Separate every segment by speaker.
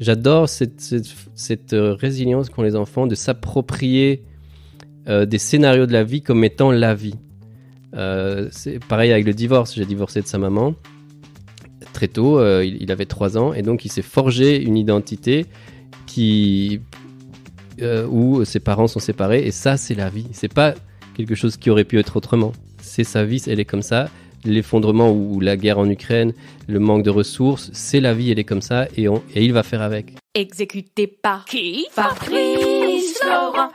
Speaker 1: J'adore cette, euh, résilience qu'ont les enfants de s'approprier euh, des scénarios de la vie comme étant la vie. Euh, c'est pareil avec le divorce. J'ai divorcé de sa maman très tôt. il, avait 3 ans et donc il s'est forgé une identité qui où ses parents sont séparés. Et ça, c'est la vie. C'est pas quelque chose qui aurait pu être autrement. C'est sa vie, elle est comme ça l'effondrement ou la guerre en Ukraine, le manque de ressources, c'est la vie, elle est comme ça et, et il va faire avec. Exécuté par qui Fabrice Florent.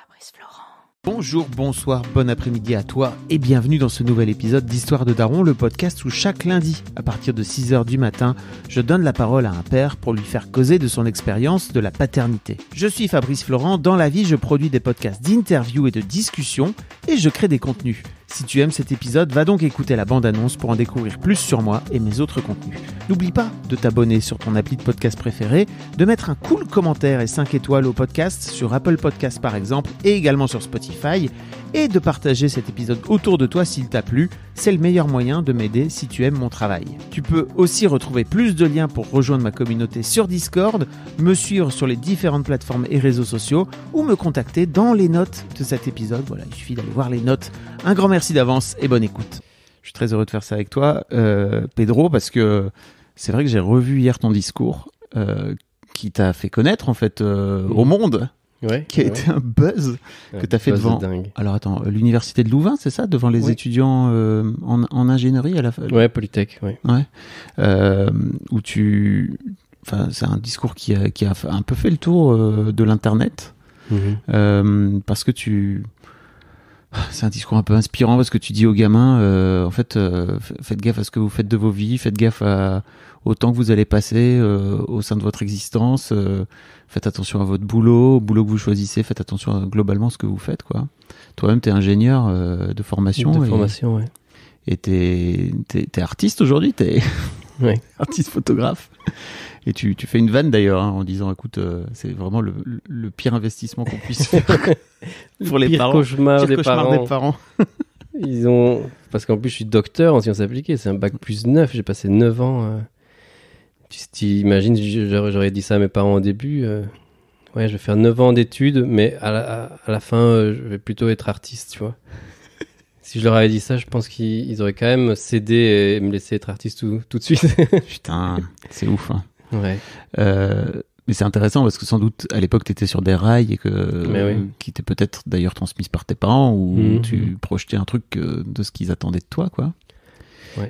Speaker 2: Bonjour, bonsoir, bon après-midi à toi et bienvenue dans ce nouvel épisode d'Histoire de Daron, le podcast où chaque lundi, à partir de 6h du matin, je donne la parole à un père pour lui faire causer de son expérience de la paternité. Je suis Fabrice Florent, dans la vie je produis des podcasts d'interview et de discussions et je crée des contenus. Si tu aimes cet épisode, va donc écouter la bande-annonce pour en découvrir plus sur moi et mes autres contenus. N'oublie pas de t'abonner sur ton appli de podcast préféré, de mettre un cool commentaire et 5 étoiles au podcast sur Apple Podcasts par exemple et également sur Spotify et de partager cet épisode autour de toi s'il t'a plu. C'est le meilleur moyen de m'aider si tu aimes mon travail. Tu peux aussi retrouver plus de liens pour rejoindre ma communauté sur Discord, me suivre sur les différentes plateformes et réseaux sociaux ou me contacter dans les notes de cet épisode. Voilà, il suffit d'aller voir les notes. Un grand merci d'avance et bonne écoute. Je suis très heureux de faire ça avec toi, euh, Pedro, parce que c'est vrai que j'ai revu hier ton discours euh, qui t'a fait connaître en fait euh, au monde qui a bah été un buzz que tu as fait devant. Alors attends, euh, l'université de Louvain, c'est ça, devant les étudiants euh, en, ingénierie à la fin. Ouais, Polytech, ouais. ouais. Euh, où tu, enfin, c'est un discours qui a, qui a un peu fait le tour de l'internet mhm. parce que tu ah, c'est un discours un peu inspirant parce que tu dis aux gamins, euh, en fait, euh, faites gaffe à ce que vous faites de vos vies, faites gaffe à, au temps que vous allez passer euh, au sein de votre existence, faites attention à votre boulot, au boulot que vous choisissez, faites attention à globalement ce que vous faites. quoi. Toi-même, tu es ingénieur de formation. De et, formation, Et tu es, artiste aujourd'hui, tu es artiste photographe. Et tu, fais une vanne d'ailleurs hein, en disant écoute, euh, c'est vraiment le, pire investissement qu'on puisse faire pour les parents. pire des cauchemar parents.
Speaker 1: Ils ont. Parce qu'en plus, je suis docteur en sciences appliquées. C'est un bac plus 9. J'ai passé 9 ans. Euh. Tu imagines, j'aurais dit ça à mes parents au début. Euh. Ouais, je vais faire 9 ans d'études, mais à la, fin, je vais plutôt être artiste, tu vois si je leur avais dit ça, je pense qu'ils auraient quand même cédé et me laissé être artiste tout, tout de suite.
Speaker 2: Putain, c'est ouf. Hein. Euh, mais c'est intéressant parce que sans doute à l'époque tu étais sur des rails et que qui étaient peut-être d'ailleurs transmises par tes parents ou mhm. tu projetais un truc euh, de ce qu'ils attendaient de toi quoi.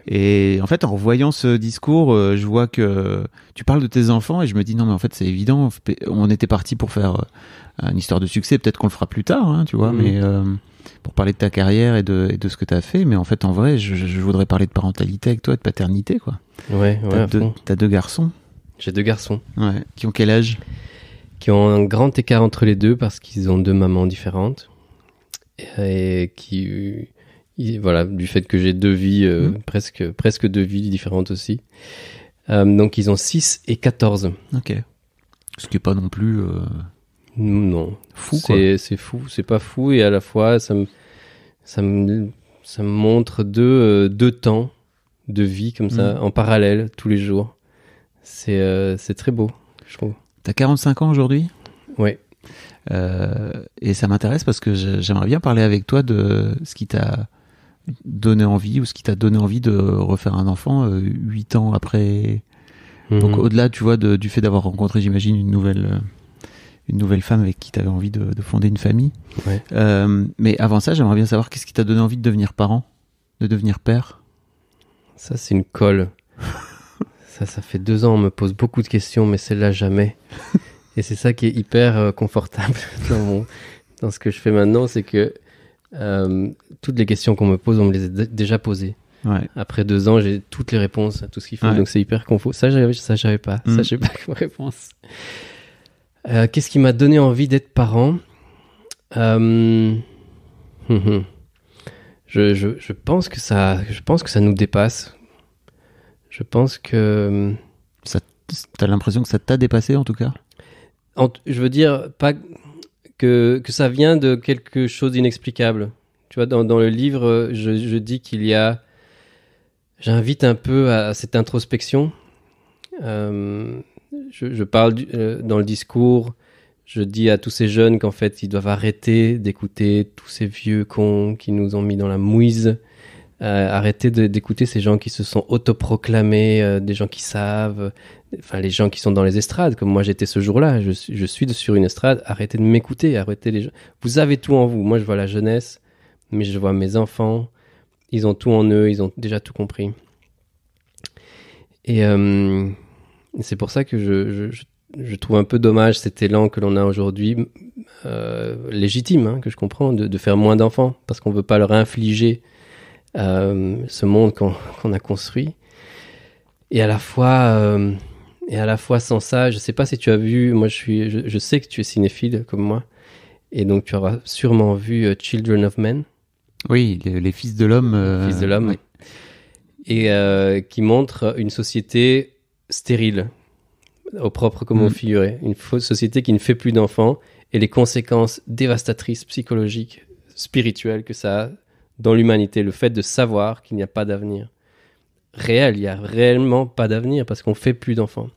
Speaker 2: Et en fait, en revoyant ce discours, euh, je vois que tu parles de tes enfants et je me dis non, mais en fait, c'est évident. On était parti pour faire une histoire de succès. Peut-être qu'on le fera plus tard, hein, tu vois. Mhm. Mais pour parler de ta carrière et de, ce que tu as fait, mais en fait, en vrai, je, voudrais parler de parentalité avec toi, de paternité, quoi. Ouais, T'as deux, garçons. J'ai deux garçons. Qui ont quel
Speaker 1: âge Qui ont un grand écart entre les deux parce qu'ils ont deux mamans différentes. Et, qui. voilà, du fait que j'ai deux vies, euh, mmh. presque, presque deux vies différentes aussi. Euh, donc ils ont 6 et 14.
Speaker 2: Ok. Ce qui n'est pas non plus.
Speaker 1: Euh, non. Fou, quoi. C'est fou, c'est pas fou et à la fois ça me, ça me, ça me montre deux, deux temps de
Speaker 2: vie comme ça, mmh. en parallèle, tous les jours. Euh, c'est très beau, je trouve. T'as 45 ans aujourd'hui Oui. Euh, et ça m'intéresse parce que j'aimerais bien parler avec toi de ce qui t'a donné envie ou ce qui t'a donné envie de refaire un enfant euh, 8 ans après. Mhm. Donc au-delà, tu vois, du fait d'avoir rencontré, j'imagine, une nouvelle euh, une nouvelle femme avec qui t'avais envie de, fonder une famille. mais avant ça, j'aimerais bien savoir qu'est-ce qui t'a donné envie de devenir parent, de devenir père. Ça, c'est une colle. Ça, ça fait deux ans, on me pose beaucoup de questions, mais celle-là jamais.
Speaker 1: Et c'est ça qui est hyper euh, confortable dans, ce que je fais maintenant, c'est que euh, toutes les questions qu'on me pose, on me les a déjà posées. Après deux ans, j'ai toutes les réponses à tout ce qu'il faut, donc c'est hyper confo. Ça, j'avais, ça, j'avais pas. Ça, Ça, mm. j'ai pas comme réponse. Euh, qu'est-ce qui m'a donné envie d'être parent hmm, hmm. je, pense que ça, je pense que ça nous dépasse.
Speaker 2: Je pense que. Euh, ça, t'as l'impression que ça t'a dépassé en tout cas
Speaker 1: Je veux dire, pas que, ça vient de quelque chose d'inexplicable. Tu vois, dans, le livre, je, dis qu'il y a. J'invite un peu à, cette introspection. Euh, je, parle euh, dans le discours, je dis à tous ces jeunes qu'en fait, ils doivent arrêter d'écouter tous ces vieux cons qui nous ont mis dans la mouise euh, arrêtez d'écouter ces gens qui se sont autoproclamés, euh, des gens qui savent, enfin les gens qui sont dans les estrades, comme moi j'étais ce jour-là, je, je, suis sur une estrade, arrêtez de m'écouter, arrêtez les gens. Vous avez tout en vous, moi je vois la jeunesse, mais je vois mes enfants, ils ont tout en eux, ils ont déjà tout compris. Et euh, c'est pour ça que je, trouve un peu dommage cet élan que l'on a aujourd'hui, légitime, hein, que je comprends, de, de faire moins d'enfants, parce qu'on ne veut pas leur infliger euh, ce monde qu'on a construit. Et à la fois, euh, et à la fois sans ça, je sais pas si tu as vu, moi je suis, je, sais que tu es cinéphile comme moi, et donc tu auras sûrement vu euh, Children of Men.
Speaker 2: Oui, les,
Speaker 1: fils de l'homme. Les Fils de l'homme. Et qui montre une société stérile, au propre comme mmh. au mm. figuré, une société qui ne fait plus d'enfants et les conséquences dévastatrices psychologiques, spirituelles que ça a dans l'humanité, le fait de savoir qu'il n'y a pas d'avenir réel, il n'y a réellement pas d'avenir parce qu'on fait plus d'enfants.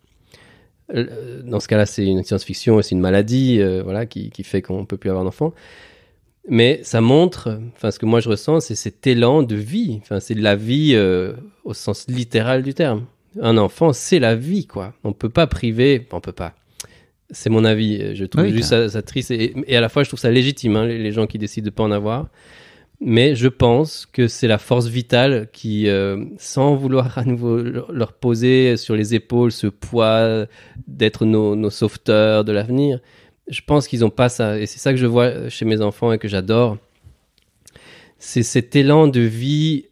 Speaker 1: Euh, dans ce cas-là, c'est une science-fiction et c'est une maladie euh, voilà, qui, fait qu'on ne peut plus avoir d'enfants. Mais ça montre, enfin, ce que moi je ressens, c'est cet élan de vie. Enfin, c'est de la vie euh, au sens littéral du terme. Un enfant, c'est la vie, quoi. On ne peut pas priver, on peut pas. C'est mon avis. Je trouve juste ça, ça, triste et, à la fois, je trouve ça légitime, hein, les, les, gens qui décident de ne pas en avoir mais je pense que c'est la force vitale qui, euh, sans vouloir à nouveau leur poser sur les épaules ce poids d'être nos, nos, sauveteurs de l'avenir, je pense qu'ils n'ont pas ça. Et c'est ça que je vois chez mes enfants et que j'adore. C'est cet élan de vie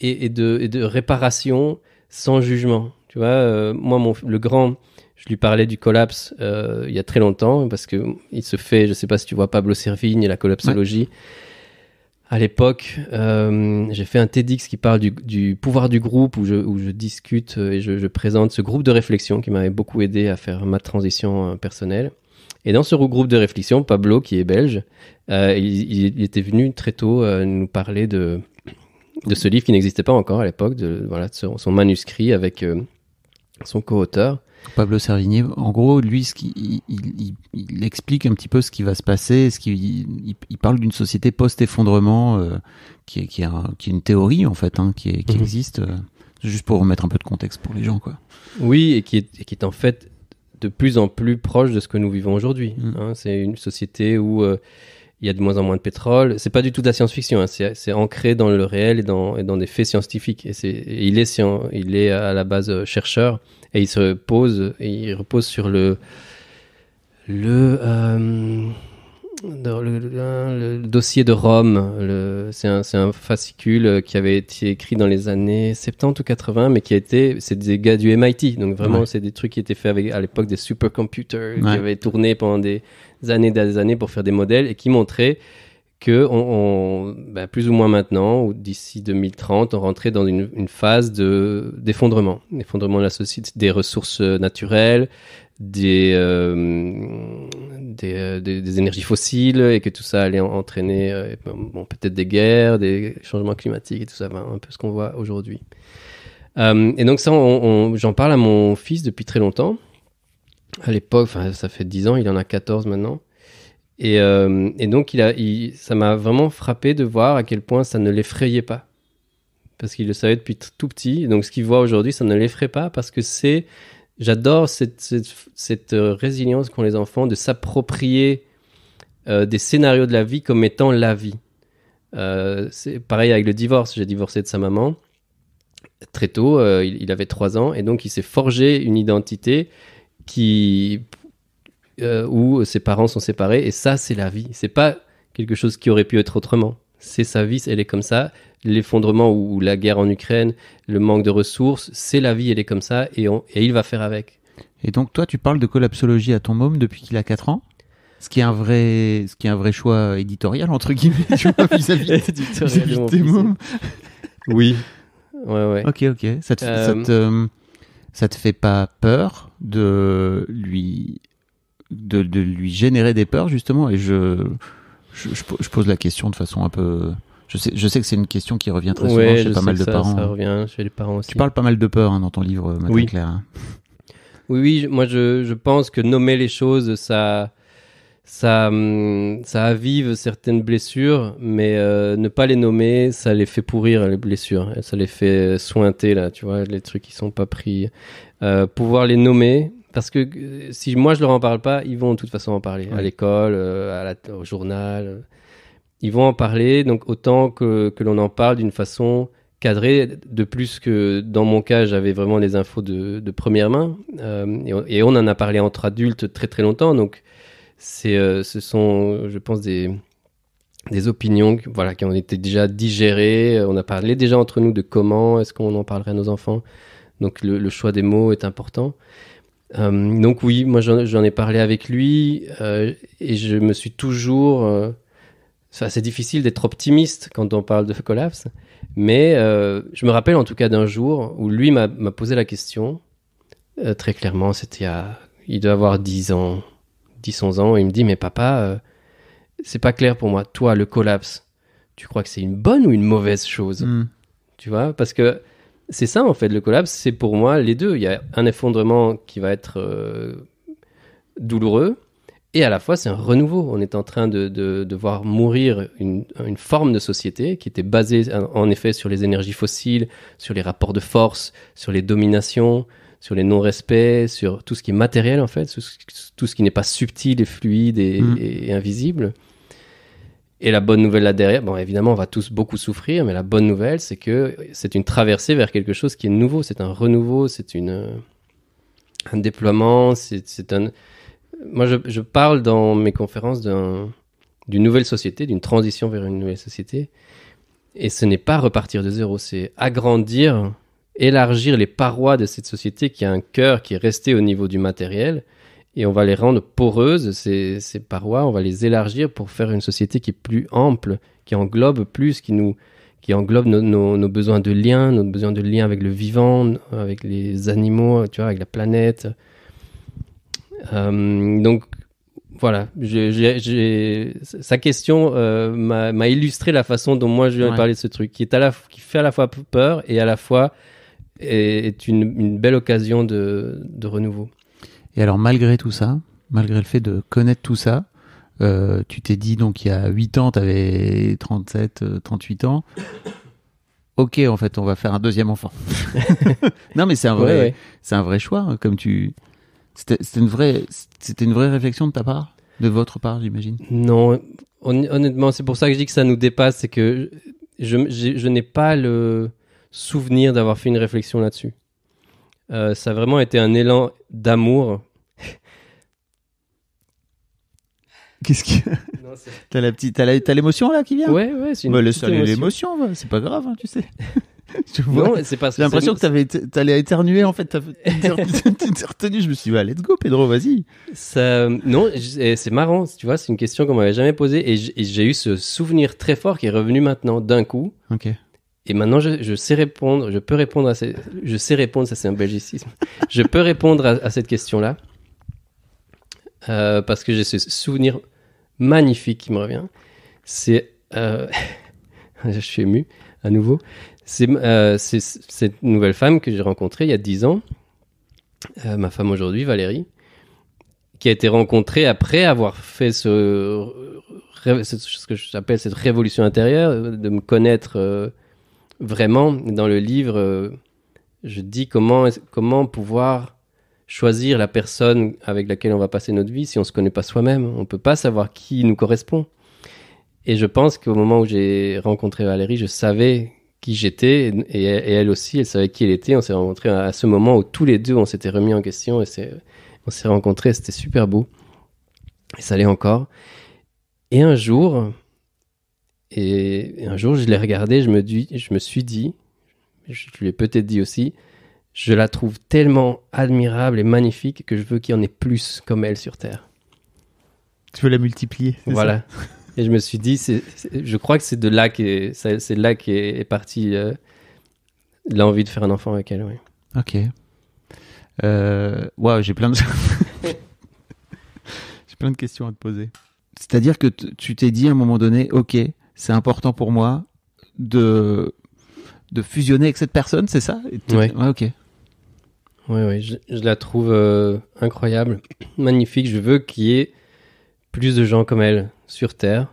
Speaker 1: et, de, réparation sans jugement. Tu vois, euh, moi, mon, le grand, je lui parlais du collapse euh, il y a très longtemps parce que il se fait, je ne sais pas si tu vois Pablo Servigne et la collapsologie à l'époque, euh, j'ai fait un TEDx qui parle du, pouvoir du groupe, où je, discute euh, et je, présente ce groupe de réflexion qui m'avait beaucoup aidé à faire ma transition euh, personnelle. Et dans ce groupe de réflexion, Pablo, qui est belge, il, était venu très tôt nous parler de, de ce livre qui n'existait pas encore à l'époque, de, voilà, son, manuscrit avec son co-auteur. Pablo Servigné, en gros,
Speaker 2: lui, il, explique un petit peu ce qui va se passer. Ce il, parle d'une société post-effondrement euh, qui, est, une théorie, en fait, hein, qui, mhm. existe, euh, juste pour remettre un peu de contexte pour les gens. Quoi.
Speaker 1: Oui, et qui est, en fait de plus en plus proche de ce que nous vivons aujourd'hui. Mm. Hein. c'est une société où euh, il y a de moins en moins de pétrole. C'est pas du tout de la science-fiction, hein. c'est ancré dans le réel et dans, des faits scientifiques. Et, c'est il, est, il est à la base euh, chercheur et il se repose, et il repose sur le, le, euh, le, dossier de Rome. C'est un, fascicule qui avait été écrit dans les années 70 ou 80, mais qui a été. C'est des gars du MIT. Donc vraiment, c'est des trucs qui étaient faits avec, à l'époque des supercomputers, qui avaient tourné pendant des années des années pour faire des modèles et qui montraient que on, bah, plus ou moins maintenant, ou d'ici 2030, on rentrait dans une, phase d'effondrement. effondrement de la société, des ressources naturelles, des, euh, euh, des, énergies fossiles et que tout ça allait entraîner euh, peut-être des guerres, des changements climatiques et tout ça, un peu ce qu'on voit aujourd'hui. Euh, et donc ça, j'en parle à mon fils depuis très longtemps. À l'époque, ça fait 10 ans, il en a 14 maintenant. Et, donc il a, ça m'a vraiment frappé de voir à quel point ça ne l'effrayait pas. Parce qu'il le savait depuis tout petit. Donc ce qu'il voit aujourd'hui, ça ne l'effraie pas parce que c'est J'adore cette, euh, résilience qu'ont les enfants de s'approprier euh, des scénarios de la vie comme étant la vie. Euh, c'est pareil avec le divorce. J'ai divorcé de sa maman très tôt. il, avait trois ans et donc il s'est forgé une identité qui où ses parents sont séparés. Et ça, c'est la vie. C'est pas quelque chose qui aurait pu être autrement c'est sa vie, elle est comme ça. L'effondrement ou la guerre en Ukraine, le
Speaker 2: manque de ressources, c'est la vie, elle est
Speaker 1: comme ça, et, et il va faire avec.
Speaker 2: Et donc toi, tu parles de collapsologie à ton môme depuis qu'il a 4 ans ce qui est un vrai ce qui est un vrai choix éditorial entre guillemets vis-à-vis -vis tes mômes oui ouais ouais ok ok ça te, euh, te, fait pas peur de lui de lui générer des peurs justement et je je, pose la question de façon un peu. Je sais, je sais que c'est une question qui revient très souvent chez pas mal de parents. Ça hein. revient chez les parents aussi. Tu parles pas mal de peur hein, dans ton livre, Mathieu Claire. Hein.
Speaker 1: Oui, oui, moi je, pense que nommer les choses, ça, ça, hum, ça avive certaines blessures, mais euh, ne pas les nommer, ça les fait pourrir les blessures, ça les fait sointer là, tu vois, les trucs qui sont pas pris. Euh, pouvoir les nommer, parce que euh, si moi je leur en parle pas, ils vont de toute façon en parler à l'école, euh, au journal. Euh, ils vont en parler, donc autant que, que l'on en parle d'une façon cadrée, de plus que dans mon cas, j'avais vraiment les infos de, de première main. et, on, en a parlé entre adultes très très longtemps, donc c'est, ce sont, je pense, des, des opinions voilà, qui ont été déjà digérées. On a parlé déjà entre nous de comment est-ce qu'on en parlerait à nos enfants. Donc le choix des mots est important. Euh, donc oui, moi j'en ai parlé avec lui euh, et je me suis toujours... Euh, c'est difficile d'être optimiste quand on parle de collapse, mais je me rappelle en tout cas d'un jour où lui m'a posé la question, très clairement, c'était Il doit avoir 10 ans, 10, 11 ans, et il me dit, mais papa, c'est pas clair pour moi, toi, le collapse, tu crois que c'est une bonne ou une mauvaise chose hmm. Tu vois, parce que c'est ça en fait le collapse, c'est pour moi les deux. Il y a un effondrement qui va être euh, douloureux et à la fois c'est un renouveau. On est en train de, voir mourir une, forme de société qui était basée en effet sur les énergies fossiles, sur les rapports de force, sur les dominations, sur les non-respects, sur tout ce qui est matériel en fait, tout ce, qui n'est pas subtil et fluide et mm. invisible. Et la bonne nouvelle là derrière, bon, évidemment, on va tous beaucoup souffrir, mais la bonne nouvelle, c'est que c'est une traversée vers quelque chose qui est nouveau. C'est un renouveau, c'est une un déploiement, c'est un. Moi, je, je, parle dans mes conférences d'une nouvelle société, d'une transition vers une nouvelle société. Et ce n'est pas repartir de zéro, c'est agrandir, élargir les parois de cette société qui a un cœur qui est resté au niveau du matériel et on va les rendre poreuses, ces, ces, parois, on va les élargir pour faire une société qui est plus ample, qui englobe plus, qui nous qui englobe nos, besoins de lien, nos besoins de lien avec le vivant, avec les animaux, tu vois, avec la planète. Euh, donc voilà, sa question euh, m'a, illustré la façon dont moi je vais parler de ce truc, qui, est à la, qui fait à la fois peur et à la fois est, une, belle occasion de renouveau.
Speaker 2: Et alors malgré tout ça, malgré le fait de connaître tout ça, euh, tu t'es dit donc il y a 8 ans, tu avais 37, 38 ans. Ok, en fait, on va faire un deuxième enfant. non, mais c'est un vrai, c'est un vrai choix. Hein, comme tu, c'était une vraie, c'était une vraie réflexion de ta part, de votre part, j'imagine. Non, honnêtement, c'est pour ça
Speaker 1: que je dis que ça nous dépasse, c'est que je, n'ai pas le souvenir d'avoir fait une réflexion là-dessus. Euh, ça a vraiment été un élan d'amour.
Speaker 2: Qu'est-ce que. T'as la petite, t'as, l'émotion là qui vient. Ouais, ouais, c'est une. Bah, l'émotion, c'est pas grave, hein, tu sais. c'est J'ai l'impression que t'avais, t'allais éternuer en fait. t'es retenu. Je me suis dit, let's go, Pedro, vas-y.
Speaker 1: non, eh, c'est marrant. Tu vois, c'est une question qu'on m'avait jamais posée et j'ai eu ce souvenir très fort qui est revenu maintenant d'un coup. Ok. Et maintenant, je, sais répondre, je peux répondre à ces, je sais répondre, ça c'est un belgicisme. je peux répondre à, cette question-là euh, parce que j'ai ce souvenir magnifique qui me revient. C'est, euh, je suis ému à nouveau. Euh, c'est cette nouvelle femme que j'ai rencontrée il y a dix ans, ma femme aujourd'hui, Valérie, qui a été rencontrée après avoir fait ce, ce que j'appelle cette révolution intérieure, de me connaître vraiment, dans le livre, euh, je dis comment, comment pouvoir choisir la personne avec laquelle on va passer notre vie si on ne se connaît pas soi-même. On ne peut pas savoir qui nous correspond. Et je pense qu'au moment où j'ai rencontré Valérie, je savais qui j'étais et, et, elle aussi, elle savait qui elle était. On s'est rencontrés à, ce moment où tous les deux, on s'était remis en question et on s'est rencontrés. C'était super beau. Et ça l'est encore. Et un jour, et, un jour, je l'ai regardée, je me, dis, je me suis dit, je lui ai peut-être dit aussi, je la trouve tellement admirable et magnifique que je veux qu'il y en ait plus comme elle sur Terre.
Speaker 2: Tu veux la multiplier Voilà.
Speaker 1: Ça et je me suis dit, je crois que c'est de là qu'est c'est là est partie euh, l'envie de faire un
Speaker 2: enfant avec elle. Oui. Ok. Euh, waouh, wow, j'ai plein de j'ai plein de questions à te poser. C'est-à-dire que tu t'es dit à un moment donné, ok, c'est important pour moi de de fusionner avec cette personne, c'est ça ouais. ok. Ouais, ouais, je, je la trouve euh, incroyable,
Speaker 1: magnifique. Je veux qu'il y ait plus de gens comme elle sur Terre.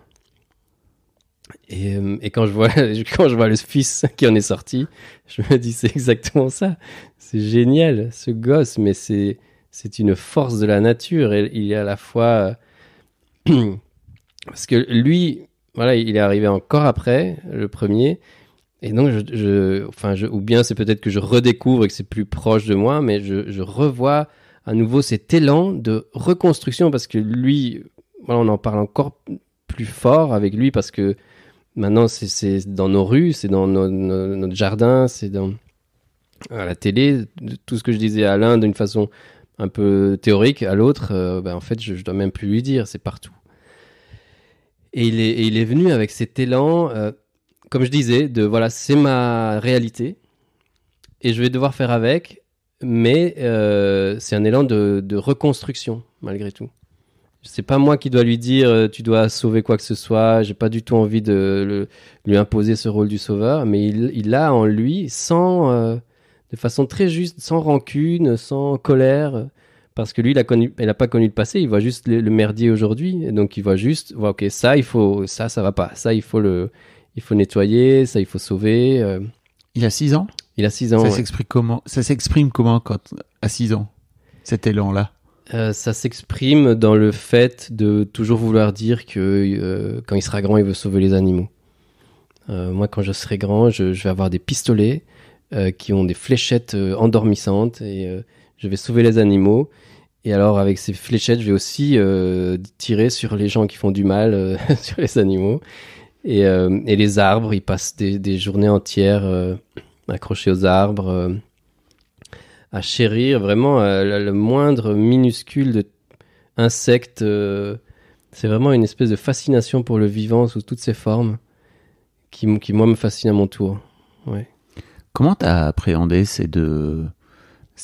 Speaker 1: Et, euh, et, quand je vois quand je vois le fils qui en est sorti, je me dis c'est exactement ça. C'est génial ce gosse, mais c'est c'est une force de la nature. il est à la fois euh, parce que lui, voilà, il est arrivé encore après le premier. Et donc, je, enfin, je, ou bien c'est peut-être que je redécouvre et que c'est plus proche de moi, mais je, je, revois à nouveau cet élan de reconstruction parce que lui, voilà, on en parle encore plus fort avec lui parce que maintenant c'est dans nos rues, c'est dans notre jardin, c'est dans à la télé. Tout ce que je disais à l'un d'une façon un peu théorique, à l'autre, euh, ben, en fait, je, je dois même plus lui dire, c'est partout. Et il est, venu avec cet élan, euh, comme je disais, de voilà, c'est ma réalité et je vais devoir faire avec, mais euh, c'est un élan de, reconstruction malgré tout. C'est pas moi qui dois lui dire euh, tu dois sauver quoi que ce soit, j'ai pas du tout envie de lui imposer ce rôle du sauveur, mais il, il a en lui, sans, de façon très juste, sans rancune, sans colère, parce que lui, il a connu, pas connu le passé, il voit juste le, merdier aujourd'hui, donc il voit juste, ok, ça, il faut, ça, ça va pas, ça, il faut le, il faut nettoyer, ça, il faut sauver. Euh.
Speaker 2: Il a 6 ans. Il a 6 ans. Ça s'exprime comment Ça s'exprime comment quand à 6 ans cet élan-là euh, ça
Speaker 1: s'exprime dans le fait de toujours vouloir dire que euh, quand il sera grand, il veut sauver les animaux. moi, quand je serai grand, je, je vais avoir des pistolets qui ont des fléchettes endormissantes et je vais sauver les animaux. Et alors, avec ces fléchettes, je vais aussi euh, tirer sur les gens qui font du mal, euh, sur les animaux. Euh, et, les arbres, ils passent des, journées entières accrochés aux arbres, à chérir vraiment le, moindre minuscule de insecte. c'est vraiment une espèce de fascination pour le vivant sous toutes ses formes qui, moi, me fascine à mon tour. Ouais.
Speaker 2: Comment as appréhendé ces deux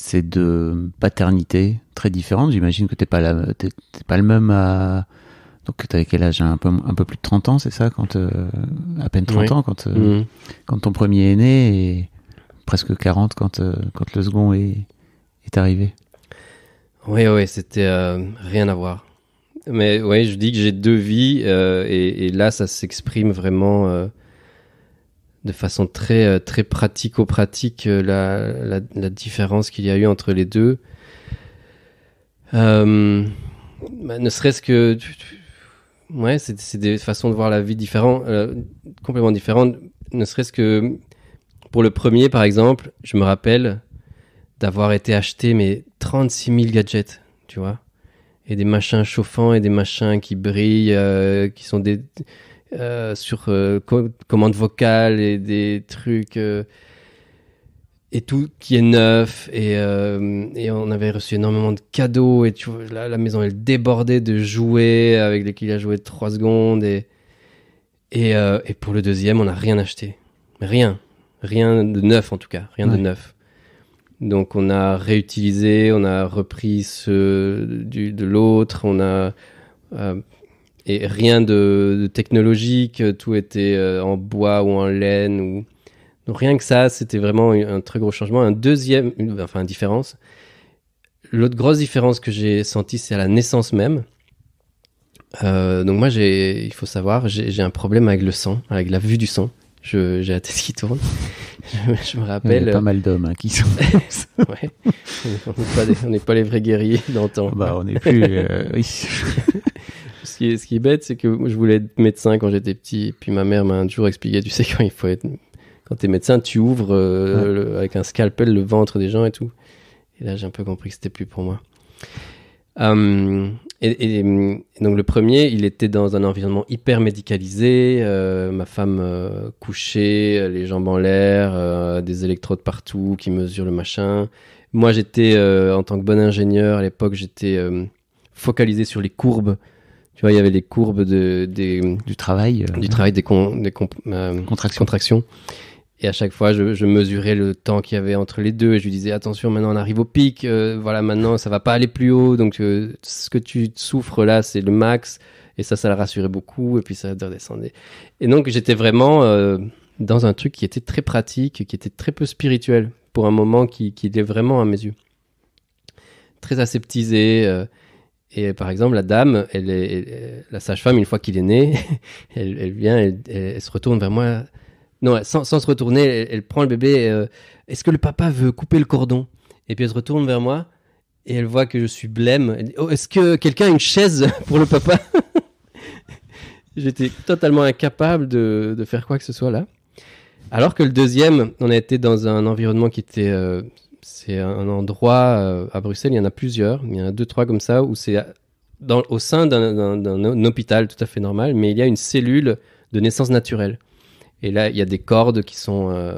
Speaker 2: c'est de paternité très différente. J'imagine que t'es pas pas le même à, donc avec quel âge un peu, un peu plus de 30 ans, c'est ça quand euh, à peine 30 ans quand euh, mhm. quand ton premier est né et presque 40 quand euh, quand le second est est arrivé.
Speaker 1: Oui oui, c'était rien à voir. Mais oui, je dis que j'ai deux vies et, là ça s'exprime vraiment de façon très euh, très pratico-pratique euh, la, la, la, différence qu'il y a eu entre les deux. Euh, bah, ne serait-ce que ouais, c'est des façons de voir la vie différentes, complètement différentes. Ne serait-ce que pour le premier, par exemple, je me rappelle d'avoir été acheté mes 36 000 gadgets, tu vois, et des machins chauffants et des machins qui brillent, qui sont des euh, sur euh, commande vocale vocales et des trucs euh, et tout qui est neuf et, et, on avait reçu énormément de cadeaux et tu vois la maison elle débordait de jouets avec lesquels il a joué 3 secondes et et, et pour le deuxième on n'a rien acheté rien rien de neuf en tout cas rien de neuf donc on a réutilisé on a repris ce du, de l'autre on a et rien de, technologique, tout était euh, en bois ou en laine ou donc rien que ça, c'était vraiment un très gros changement. Un deuxième, enfin une différence. L'autre grosse différence que j'ai senti, c'est à la naissance même. Euh, donc moi, j'ai, il faut savoir, j'ai un problème avec le sang, avec la vue du sang. J'ai la tête qui tourne. Je, me rappelle. Il y a pas mal d'hommes hein, qui sont. On n'est pas, les vrais guerriers d'antan. Bah, on n'est plus. Euh, ce qui est bête, c'est que je voulais être médecin quand j'étais petit. puis ma mère m'a un jour expliqué, tu sais, quand il faut être, quand t'es médecin, tu ouvres euh, avec un scalpel le ventre des gens et tout. Et là, j'ai un peu compris que c'était plus pour moi. Hum, et, donc le premier, il était dans un environnement hyper médicalisé, euh, ma femme euh, couchée, les jambes en l'air, des électrodes partout qui mesurent le machin. Moi, j'étais en tant que bon ingénieur à l'époque, j'étais focalisé sur les courbes, tu vois, il y avait les courbes de, du travail, euh, du travail des, contractions. Euh, contractions. Et à chaque fois, je, mesurais le temps qu'il y avait entre les deux et je lui disais attention, maintenant on arrive au pic, euh, voilà, maintenant ça va pas aller plus haut, donc ce que tu souffres là, c'est le max. Et ça, ça la rassurait beaucoup, et puis ça redescendait. Et donc j'étais vraiment dans un truc qui était très pratique, qui était très peu spirituel pour un moment qui, qui était vraiment à mes yeux très aseptisé. Et par exemple, la dame, elle est, la sage-femme, une fois qu'il est né, elle, vient, elle, se retourne vers moi. Non, sans, se retourner, elle, prend le bébé. Euh, est-ce que le papa veut couper le cordon Et puis elle se retourne vers moi et elle voit que je suis blême. Oh, est-ce que quelqu'un a une chaise pour le papa J'étais totalement incapable de, faire quoi que ce soit là. Alors que le deuxième, on a été dans un environnement qui était euh, c'est un endroit euh, à Bruxelles, il y en a plusieurs, il y en a deux, trois comme ça, où c'est au sein d'un hôpital tout à fait normal, mais il y a une cellule de naissance naturelle. Et là, il y a des cordes qui sont euh,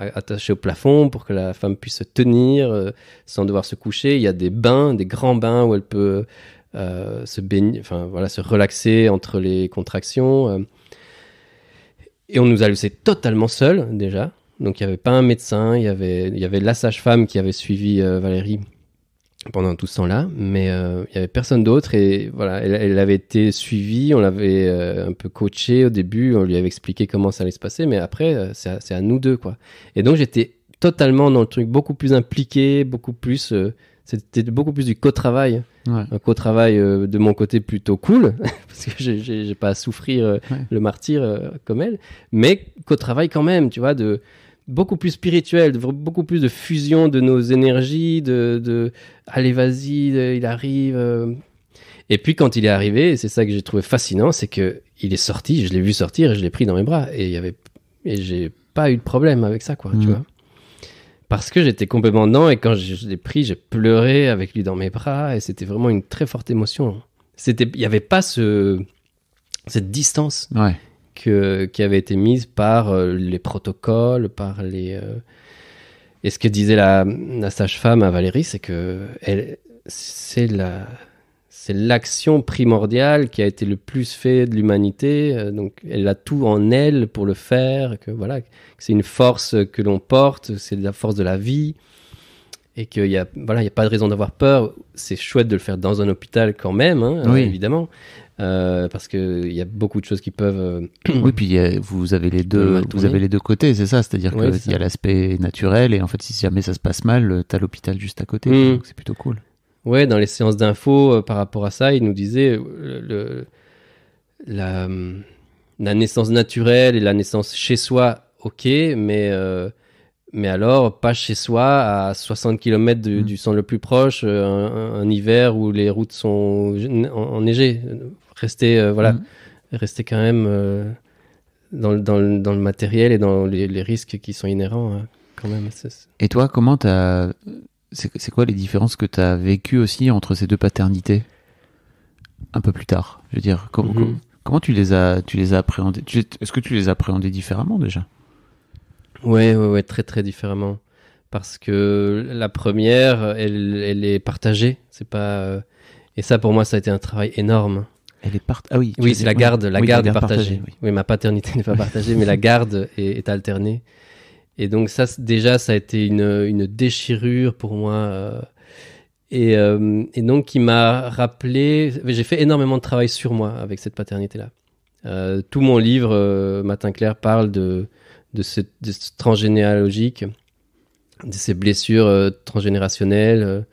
Speaker 1: euh, attachées au plafond pour que la femme puisse se tenir sans devoir se coucher. Il y a des bains, des grands bains où elle peut se baigner, enfin voilà, se relaxer entre les contractions. Et on nous a laissé totalement seuls déjà. Donc il n'y avait pas un médecin, il y avait, il y avait la sage-femme qui avait suivi euh, Valérie pendant tout ce temps-là, mais euh, il n'y avait personne d'autre et voilà, elle, avait été suivie, on l'avait euh, un peu coachée au début, on lui avait expliqué comment ça allait se passer, mais après c'est à, à, nous deux quoi. Et donc j'étais totalement dans le truc, beaucoup plus impliqué, beaucoup plus, c'était beaucoup plus du co-travail, un co-travail de mon côté plutôt cool parce que j'ai pas à souffrir le martyr comme elle, mais co-travail quand même, tu vois de beaucoup plus spirituel, beaucoup plus de fusion de nos énergies, de, de allez vas-y, euh, il arrive. Euh. Et puis quand il est arrivé, c'est ça que j'ai trouvé fascinant, c'est que il est sorti, je l'ai vu sortir et je l'ai pris dans mes bras et il y avait et j'ai pas eu de problème avec ça quoi, tu mmh. vois. Parce que j'étais complètement dedans et quand je l'ai pris, j'ai pleuré avec lui dans mes bras et c'était vraiment une très forte émotion. C'était il n'y avait pas ce cette distance. Ouais que, qui avait été mise par euh, les protocoles, par les. Euh, et ce que disait la, sage-femme à Valérie, c'est que elle, c'est la. C'est l'action primordiale qui a été le plus fait de l'humanité. Euh, donc, elle a tout en elle pour le faire. Que voilà, c'est une force que l'on porte. C'est la force de la vie et qu'il n'y a, voilà, a pas de raison d'avoir peur. C'est chouette de le faire dans un hôpital quand même, hein, évidemment. Euh, parce que il y a beaucoup de choses qui peuvent. Euh, oui, puis
Speaker 2: vous avez les deux, vous avez les deux côtés, c'est ça, c'est-à-dire qu'il y a l'aspect naturel et en fait, si jamais ça se passe mal, euh, t'as l'hôpital juste à côté, mm. donc c'est plutôt cool.
Speaker 1: Ouais, dans les séances d'info par rapport à ça, il nous disait le, hum, la, naissance naturelle et la naissance chez soi, ok, mais mais alors pas chez soi à 60 km mm. du, centre le plus proche, un, hiver où les routes sont enneigées. Rester, euh, voilà, mm. rester quand même euh, dans, dans, dans, le matériel et dans les, risques qui sont inhérents hein, quand même.
Speaker 2: Et toi, comment t'as c'est quoi les différences que tu as vécues aussi entre ces deux paternités un peu plus tard Je veux dire, comment comment tu les as, tu les as appréhendées Est-ce que tu les as appréhendées différemment déjà
Speaker 1: ouais, ouais, ouais, très très
Speaker 2: différemment. Parce
Speaker 1: que la première, elle, elle est partagée. C'est pas euh, et ça pour moi, ça a été un travail énorme. Elle est part... Ah oui. Oui, c'est la garde. La, garde est partagée. oui. ma paternité n'est pas partagée, mais la garde est, alternée. Et donc ça, déjà, ça a été une, une déchirure pour moi. Euh, et, euh, et, donc, il m'a rappelé. J'ai fait énormément de travail sur moi avec cette paternité-là. Euh, tout mon livre, Matin Clair, parle de, de, transgénéalogique, de ces blessures transgénérationnelles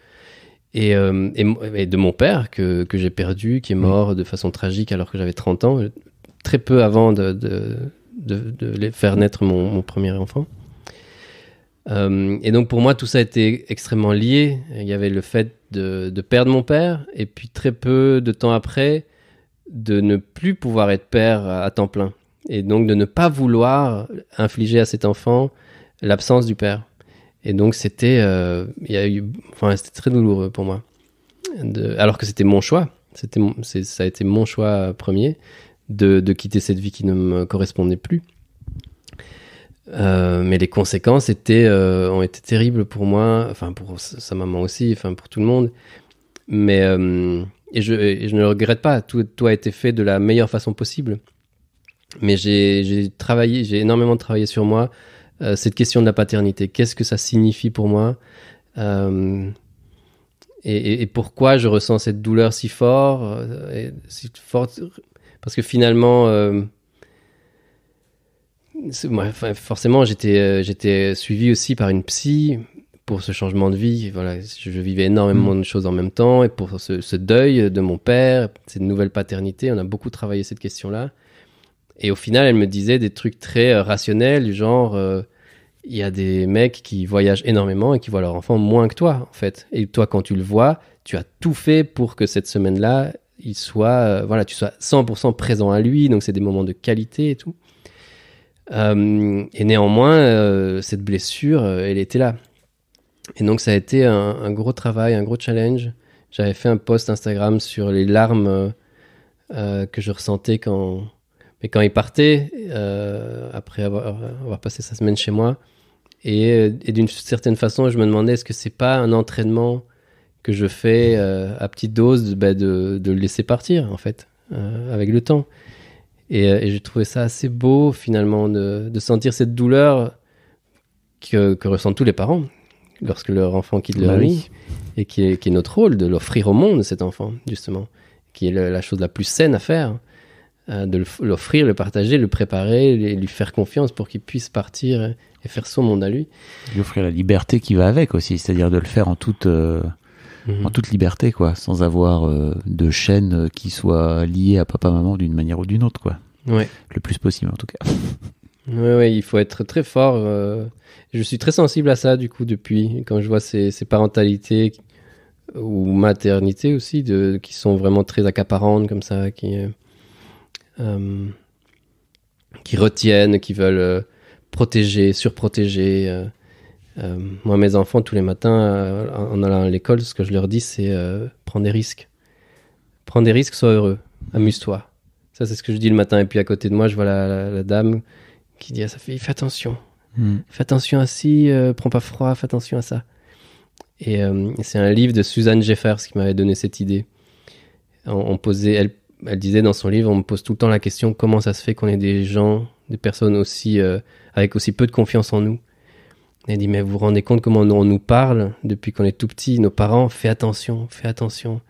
Speaker 1: euh, et, de mon père que, j'ai perdu, qui est mm. mort de façon tragique alors que j'avais 30 ans, très peu avant de, de, faire naître mon, premier enfant. Euh, et donc pour moi, tout ça était extrêmement lié. Il y avait le fait de, perdre mon père, et puis très peu de temps après, de ne plus pouvoir être père à temps plein. Et donc de ne pas vouloir infliger à cet enfant l'absence du père. Et donc c'était, euh, il y a eu, enfin c'était très douloureux pour moi. alors que c'était mon choix, c'était, ça a été mon choix premier de, de, quitter cette vie qui ne me correspondait plus. Euh, mais les conséquences étaient, euh, ont été terribles pour moi, enfin pour sa maman aussi, enfin pour tout le monde. Mais et je, je, ne le regrette pas. Tout, a été fait de la meilleure façon possible. Mais j'ai travaillé, j'ai énormément travaillé sur moi euh, cette question de la paternité. Qu'est-ce que ça signifie pour moi euh, et, pourquoi je ressens cette douleur si fort, euh, forte Parce que finalement, forcément, j'étais j'étais suivi aussi par une psy pour ce changement de vie. Voilà, je, vivais énormément mm. de choses en même temps et pour ce, deuil de mon père, cette nouvelle paternité, on a beaucoup travaillé cette question-là. Et au final, elle me disait des trucs très rationnels, du genre il y a des mecs qui voyagent énormément et qui voient leur enfant moins que toi, en fait. Et toi, quand tu le vois, tu as tout fait pour que cette semaine-là, il soit, euh, voilà, tu sois 100% présent à lui. Donc, c'est des moments de qualité et tout. Euh, et néanmoins, euh, cette blessure, elle était là. Et donc, ça a été un gros travail, un gros challenge. J'avais fait un post Instagram sur les larmes que je ressentais quand, mais quand il partait, euh, après avoir, va passé sa semaine chez moi, et, d'une certaine façon, je me demandais est-ce que c'est pas un entraînement que je fais euh, à petite dose bah, de, de, le laisser partir, en fait, euh, avec le temps. Et, j'ai trouvé ça assez beau, finalement, de, sentir cette douleur que, ressentent tous les parents lorsque leur enfant quitte leur bah vie, et qui est, notre rôle de l'offrir au monde, cet enfant, justement, qui est la chose la plus saine à faire Hein, de l'offrir, le partager, le préparer, lui faire confiance pour qu'il puisse partir hein, et
Speaker 2: faire son monde à lui. Lui offrir la liberté qui va avec aussi, c'est-à-dire de le faire en toute, euh, mhm. en toute liberté, quoi, sans avoir euh, de chaîne euh, qui soit liée à papa-maman d'une manière ou d'une autre, quoi. Ouais. Le plus possible, en tout cas.
Speaker 1: Oui, il faut être très fort. je suis très sensible à ça, du coup, depuis, quand je vois ces, parentalités ou maternités aussi, de, qui sont vraiment très accaparantes, comme ça, qui euh, qui retiennent, qui veulent euh, protéger, surprotéger. Euh, moi, mes enfants, tous les matins, en allant à l'école, ce que je leur dis, c'est prends des risques. Prends des risques, sois heureux, amuse-toi. Ça, c'est ce que je dis le matin. Et puis à côté de moi, je vois la, dame qui dit à sa fille Fais attention. Hmm. Fais attention à ci, prends pas froid, fais attention à ça. Et c'est un livre de Suzanne Jeffers qui m'avait donné cette idée. On, posait, elle, elle disait dans son livre, on me pose tout le temps la question comment ça se fait qu'on ait des gens, des personnes aussi euh, avec aussi peu de confiance en nous. Elle dit mais vous vous rendez compte comment on nous parle depuis qu'on est tout petit, nos parents, fais attention, fais attention.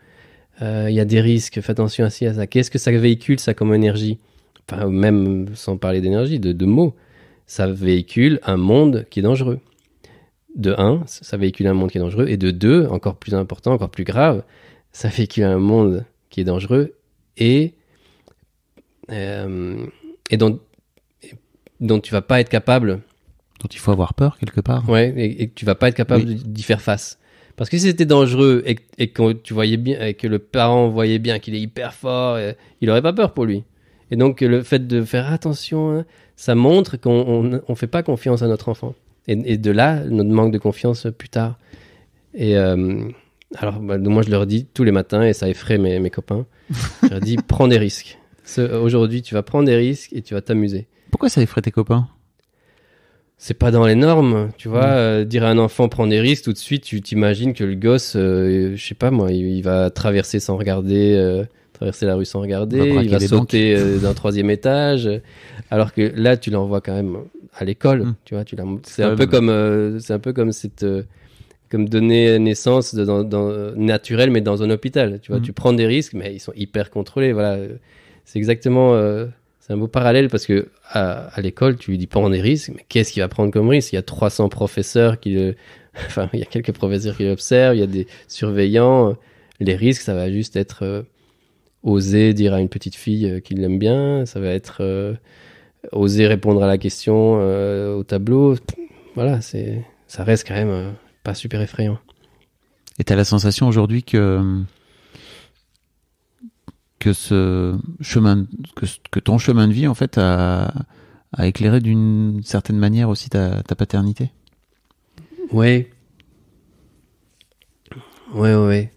Speaker 1: Euh, il y a des risques, fais attention à à ça. Qu'est-ce que ça véhicule ça comme énergie Enfin même sans parler d'énergie, de, de mots, ça véhicule un monde qui est dangereux. De un, ça véhicule un monde qui est dangereux, et de deux, encore plus important, encore plus grave, ça véhicule un monde qui est dangereux et, euh, et dont, dont tu vas pas être capable.
Speaker 2: Dont il faut avoir peur quelque part.
Speaker 1: Ouais, et, que tu vas pas être capable d'y faire face. Parce que si c'était dangereux et, et, que tu voyais bien, et que le parent voyait bien qu'il est hyper fort, euh, il aurait pas peur pour lui. Et donc le fait de faire attention, hein, ça montre qu'on ne fait pas confiance à notre enfant. Et, de là, notre manque de confiance plus tard. Et, euh, alors, bah, moi, je leur dis tous les matins, et ça effraie mes, mes copains, je leur dis prends des risques. Aujourd'hui, tu vas prendre des risques et tu vas t'amuser.
Speaker 2: Pourquoi ça effraie tes copains c'est pas dans les normes, tu vois.
Speaker 1: Euh, dire à un enfant prends des risques, tout de suite tu t'imagines que le gosse, euh, je sais pas moi, il, va traverser sans regarder, euh, traverser la rue sans regarder, il va, sauter d'un troisième étage. Alors que là tu l'envoies quand même à l'école, mmh. tu vois. Tu c'est un peu comme, c'est un peu comme cette comme donner naissance dans, dans, naturelle, mais dans un hôpital. Tu vois, mm. tu prends des risques, mais ils sont hyper contrôlés. Voilà, c'est exactement. Euh, c'est un beau parallèle parce que à, l'école, tu lui dis prends des risques, mais qu'est-ce qu'il va prendre comme risque Il y a 300 professeurs qui, le... enfin, il y a quelques professeurs qui l'observent, il y a des surveillants. Les risques, ça va juste être euh, oser dire à une petite fille euh, qu'il l'aime bien, ça va être oser répondre à la question au tableau. Voilà, c'est ça reste quand même pas super effrayant.
Speaker 2: Et tu as la sensation aujourd'hui que que ce chemin que, ton chemin de vie en fait a, éclairé d'une certaine manière aussi ta, paternité oui
Speaker 1: oui oui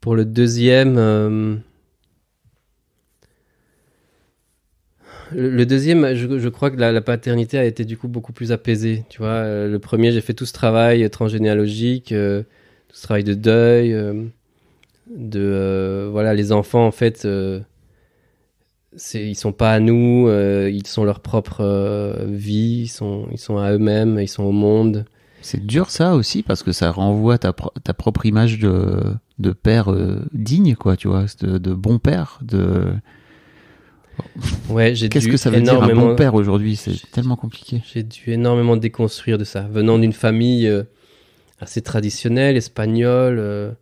Speaker 1: pour le deuxième euh, Le, deuxième, je, crois que la, paternité a été du coup beaucoup plus apaisée. Tu vois, euh, le premier, j'ai fait tout ce travail euh, transgénéalogique, euh, tout ce travail de deuil, de voilà, les enfants en fait, ils sont pas à nous, ils sont leur propre vie, ils sont, ils sont à eux-mêmes, ils sont au
Speaker 2: monde. C'est dur ça aussi parce que ça renvoie ta, ta propre image de, de père digne, quoi, tu vois, de, de bon père, de
Speaker 1: Ouais, j'ai Qu'est-ce que ça veut énormément... dire un bon père aujourd'hui C'est tellement compliqué. J'ai dû énormément déconstruire de ça, venant d'une famille euh, assez traditionnelle, espagnole. Euh,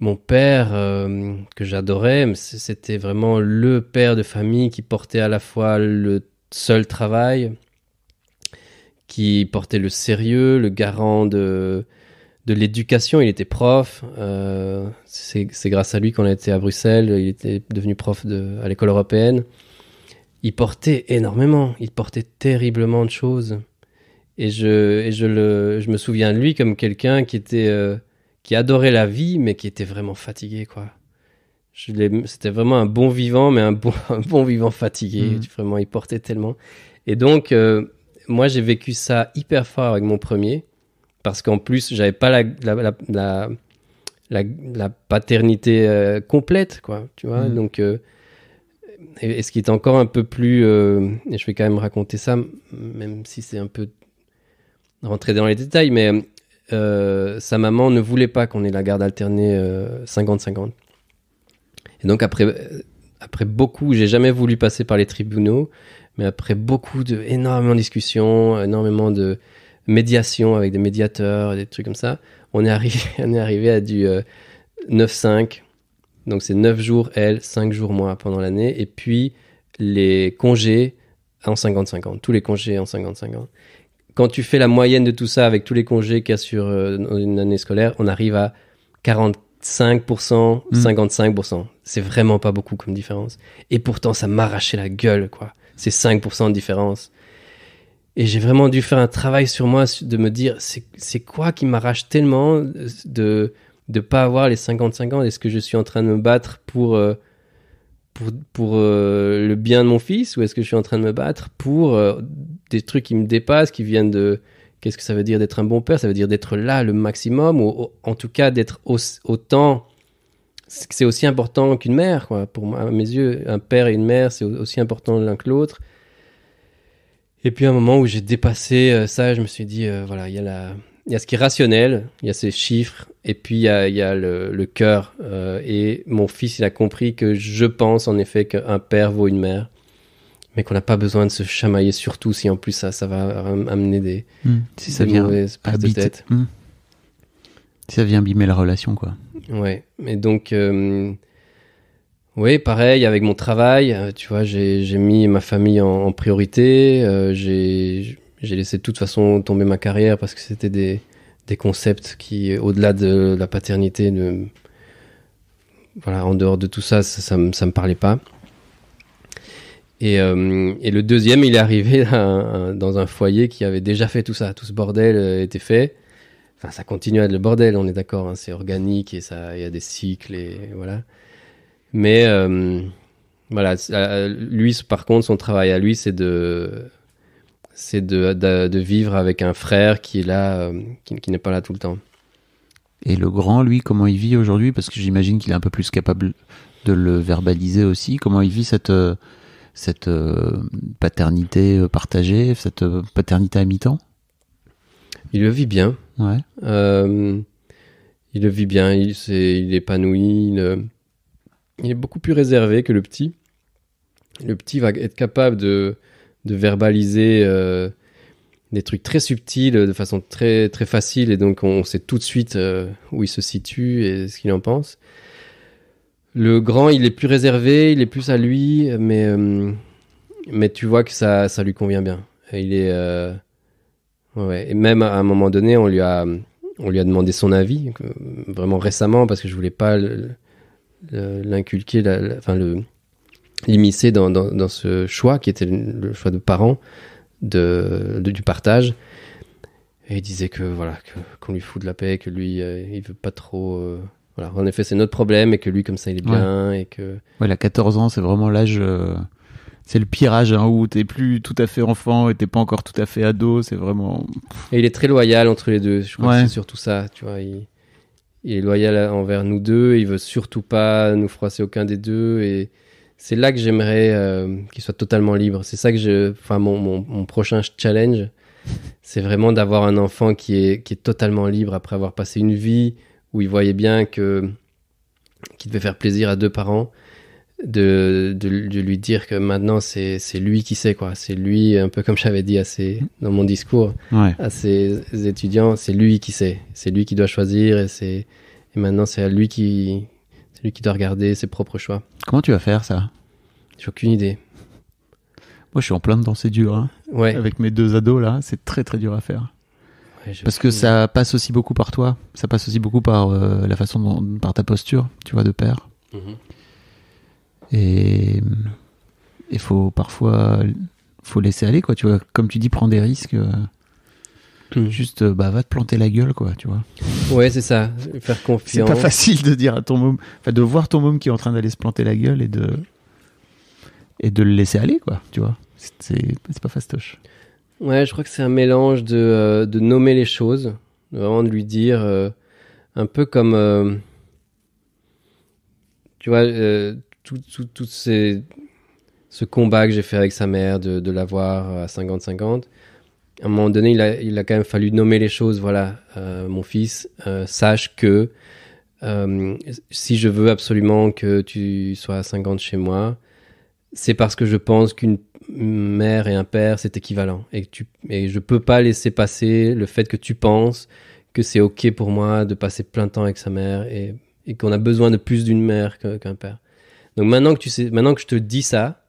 Speaker 1: mon père, euh, que j'adorais, c'était vraiment le père de famille qui portait à la fois le seul travail, qui portait le sérieux, le garant de de l'éducation. Il était prof. Euh, c'est grâce à lui qu'on a été à Bruxelles. Il était devenu prof de, à l'école européenne. Il portait énormément. Il portait terriblement de choses. Et je, je, le, me souviens de lui comme quelqu'un qui était euh, qui adorait la vie, mais qui était vraiment fatigué, quoi. C'était vraiment un bon vivant, mais un bon, vivant fatigué. Mmh. Vraiment, il portait tellement. Et donc, euh, moi, j'ai vécu ça hyper fort avec mon premier parce qu'en plus, j'avais pas la, la, la, la paternité euh, complète, quoi, tu vois. Mm. Donc, euh, et, ce qui est encore un peu plus. Euh, et je vais quand même raconter ça, même si c'est un peu rentrer dans les détails, mais sa maman ne voulait pas qu'on ait la garde alternée 50-50. Et donc, après, après beaucoup, j'ai jamais voulu passer par les tribunaux, mais après beaucoup de énormément de discussions, énormément de médiation avec des médiateurs, des trucs comme ça. On est arrivé, on est arrivé à du 95 euh, 9-5. Donc c'est 9 jours elle, 5 jours moi pendant l'année. Et puis les congés en 50-50. Tous les congés en 50-50. Quand tu fais la moyenne de tout ça avec tous les congés qu'il y a sur euh, une année scolaire, on arrive à 45% 55%. Mm. C'est vraiment pas beaucoup comme différence. Et pourtant, ça m'arrachait la gueule, quoi. C'est 5% de différence. Et j'ai vraiment dû faire un travail sur moi de me dire c'est quoi qui m'arrache tellement euh, de de pas avoir les 55 ans Est-ce que je suis en train de me battre pour euh, pour, pour euh, le bien de mon fils ou est-ce que je suis en train de me battre pour des trucs qui me dépassent, qui viennent de... Qu'est-ce que ça veut dire d'être un bon père Ça veut dire d'être là le maximum ou, en tout cas d'être autant... C'est aussi important qu'une mère, quoi. Pour moi, à mes yeux, un père et une mère, c'est aussi important l'un que l'autre. Et puis à un moment où j'ai dépassé euh, ça, je me suis dit, euh, voilà, il y a la... Il y a ce qui est rationnel, il y a ces chiffres, et puis il y a, le, le cœur. Euh, et mon fils, il a compris que je pense en effet qu'un père vaut une mère, mais qu'on n'a pas besoin de se chamailler, surtout si en plus ça, ça va amener hmm. des, si ça vient de tête.
Speaker 2: Hmm. Ça vient abîmer la relation, quoi.
Speaker 1: Ouais, mais donc, oui, pareil, avec mon travail, euh, tu vois, j'ai mis ma famille en, priorité, euh, j'ai laissé de toute façon tomber ma carrière parce que c'était des, concepts qui, au-delà de la paternité, voilà, en dehors de tout ça, ça, ça, me, parlait pas. Euh, et, le deuxième, il est arrivé dans un foyer qui avait déjà fait tout ça, tout ce bordel était fait. Enfin, ça continue à être le bordel, on est d'accord, hein, c'est organique et il y a des cycles et voilà. Mais euh, voilà, euh, lui, par contre, son travail à lui, c'est de c'est de, de, vivre avec un frère qui est là, euh, qui, n'est pas là tout le temps.
Speaker 2: Et le grand, lui, comment il vit aujourd'hui Parce que j'imagine qu'il est un peu plus capable de le verbaliser aussi. Comment il vit cette, cette paternité partagée, cette paternité à mi-temps
Speaker 1: Il le vit bien. Ouais. il le vit bien, il, est, il épanouit. Il, il est beaucoup plus réservé que le petit. Le petit va être capable de, verbaliser euh, des trucs très subtils euh, de façon très, très facile et donc on sait tout de suite euh, où il se situe et ce qu'il en pense. Le grand, il est plus réservé, il est plus à lui, mais, mais tu vois que ça, ça lui convient bien. Et il est. ouais. Et même à un moment donné, on lui a, on lui a demandé son avis, vraiment récemment, parce que je voulais pas. Le, euh, l'inculquer, enfin le l'immiscer dans, dans, ce choix qui était le choix de parents de, du partage. Et il disait que voilà qu'on lui fout de la paix, que lui euh, il veut pas trop. Euh, voilà, en effet c'est notre problème et que lui comme ça
Speaker 2: il est bien et que. Ouais, à 14 ans c'est vraiment l'âge. c'est le pire âge hein, où t'es plus tout à fait enfant et t'es pas encore tout à fait ado. C'est vraiment. Et il est très loyal entre les deux. Je crois que c'est surtout ça, tu vois il est loyal envers
Speaker 1: nous deux, il veut surtout pas nous froisser aucun des deux et c'est là que j'aimerais euh, qu'il soit totalement libre. C'est ça que je, enfin mon, prochain challenge, c'est vraiment d'avoir un enfant qui est qui est totalement libre après avoir passé une vie où il voyait bien que qu'il devait faire plaisir à deux parents de, de, lui dire que maintenant c'est lui qui sait quoi. C'est lui, un peu comme j'avais dit à dans mon discours à ses étudiants, c'est lui qui sait. C'est lui qui doit choisir et, et maintenant c'est à lui qui, c'est lui qui doit regarder ses propres choix.
Speaker 2: Comment tu vas faire ça J'ai aucune idée. Moi je suis en plein dedans, c'est dur. Hein. Avec mes deux ados là, c'est très très dur à faire. Parce que ça passe aussi beaucoup par toi, ça passe aussi beaucoup par euh, la façon par ta posture, tu vois, de père. Mhm. Et il faut parfois faut laisser aller, quoi. Tu vois, comme tu dis, prendre des risques. Euh, hmm. Juste, euh, bah, va te planter la gueule, quoi, tu vois. Ouais, c'est ça.
Speaker 1: Faire confiance. C'est pas facile de
Speaker 2: dire à ton môme, enfin, de voir ton môme qui est en train d'aller se planter la gueule et de, et de le laisser aller, quoi, tu vois. C'est pas fastoche.
Speaker 1: Ouais, je crois que c'est un mélange de, euh, de, nommer les choses, de vraiment de lui dire, un peu comme, tu vois, tout, tout, ce combat que j'ai fait avec sa mère de, l'avoir à 50-50. À un moment donné, il a, il a, quand même fallu nommer les choses. Voilà, euh, mon fils, euh, sache que euh, si je veux absolument que tu sois à 50 chez moi, c'est parce que je pense qu'une mère et un père, c'est équivalent. Et, tu, et je peux pas laisser passer le fait que tu penses que c'est OK pour moi de passer plein de temps avec sa mère et qu'on a besoin de plus d'une mère qu'un père. Donc maintenant que tu sais, maintenant que je te dis ça,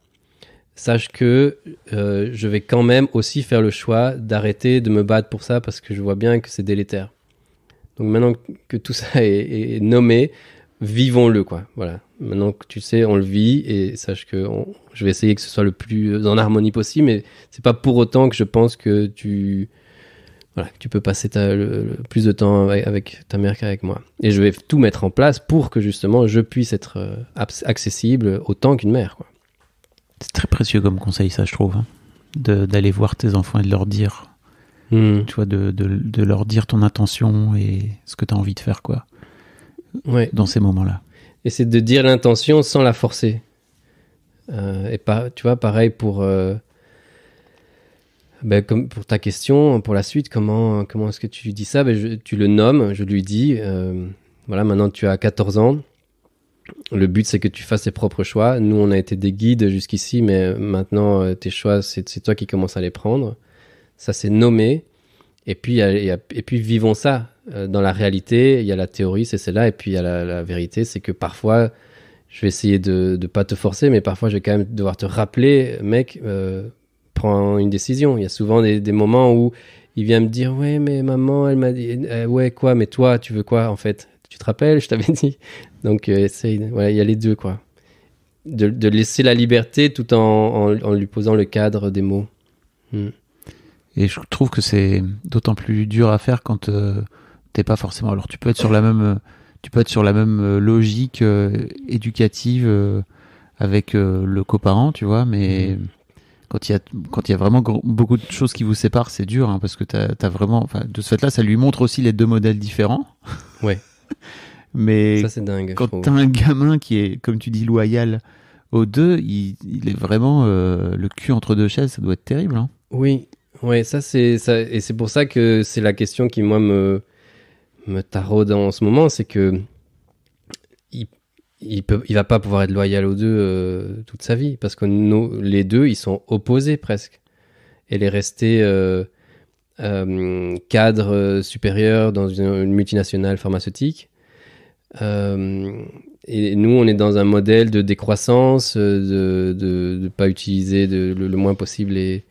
Speaker 1: sache que euh, je vais quand même aussi faire le choix d'arrêter de me battre pour ça parce que je vois bien que c'est délétère. Donc maintenant que tout ça est, nommé, vivons-le quoi. Voilà. Maintenant que tu sais, on le vit et sache que je vais essayer que ce soit le plus en harmonie possible, mais c'est pas pour autant que je pense que tu voilà, tu peux passer plus de temps avec, ta mère qu'avec moi. Et je vais tout mettre en place pour que justement je puisse être euh, accessible autant qu'une mère.
Speaker 2: C'est très précieux comme conseil, ça, je trouve, hein, d'aller voir tes enfants et de leur dire, hmm. tu vois, de, leur dire ton intention et ce que tu as envie de faire, quoi. Ouais. Dans ces moments-là.
Speaker 1: Et c'est de dire l'intention sans la forcer. Euh, et pas, tu vois, pareil pour. Euh, ben, comme pour ta question, pour la suite, comment, comment est-ce que tu dis ça ben, Tu le nommes, je lui dis, euh, voilà, maintenant tu as 14 ans. Le but, c'est que tu fasses tes propres choix. Nous, on a été des guides jusqu'ici, mais maintenant, euh, tes choix, c'est toi qui commences à les prendre. Ça, c'est nommé. Et puis, et, puis, vivons ça. Euh, dans la réalité, il y a la théorie, c'est celle-là. Et puis, il y a la, vérité, c'est que parfois, je vais essayer de ne pas te forcer, mais parfois, je vais quand même devoir te rappeler, mec, prend une décision. Il y a souvent des, moments où il vient me dire ouais mais maman elle m'a dit euh, ouais quoi mais toi tu veux quoi en fait tu te rappelles je t'avais dit donc euh, voilà il y a les deux quoi de, de laisser la liberté tout en, en, lui posant le cadre des mots hmm.
Speaker 2: et je trouve que c'est d'autant plus dur à faire quand tu euh, t'es pas forcément alors tu peux être sur la même tu peux être sur la même logique éducative avec le coparent tu vois mais hmm quand il y a quand il y a vraiment beaucoup de choses qui vous séparent, c'est dur hein, parce que t'as as vraiment. Enfin, de ce fait-là, ça lui montre aussi les deux modèles différents. Ouais. Mais ça, dingue, quand t'as un gamin qui est, comme tu dis, loyal aux deux, il, est vraiment euh, le cul entre deux chaises. Ça doit être terrible. Hein.
Speaker 1: Oui, ouais, ça c'est ça et c'est pour ça que c'est la question qui moi me me taraude en ce moment, c'est que il peut, il va pas pouvoir être loyal aux deux euh, toute sa vie parce que les deux, ils sont opposés presque. Elle est restée euh, euh, cadre supérieur dans une, multinationale pharmaceutique. et nous, on est dans un modèle de décroissance, de ne pas utiliser le, moins possible les,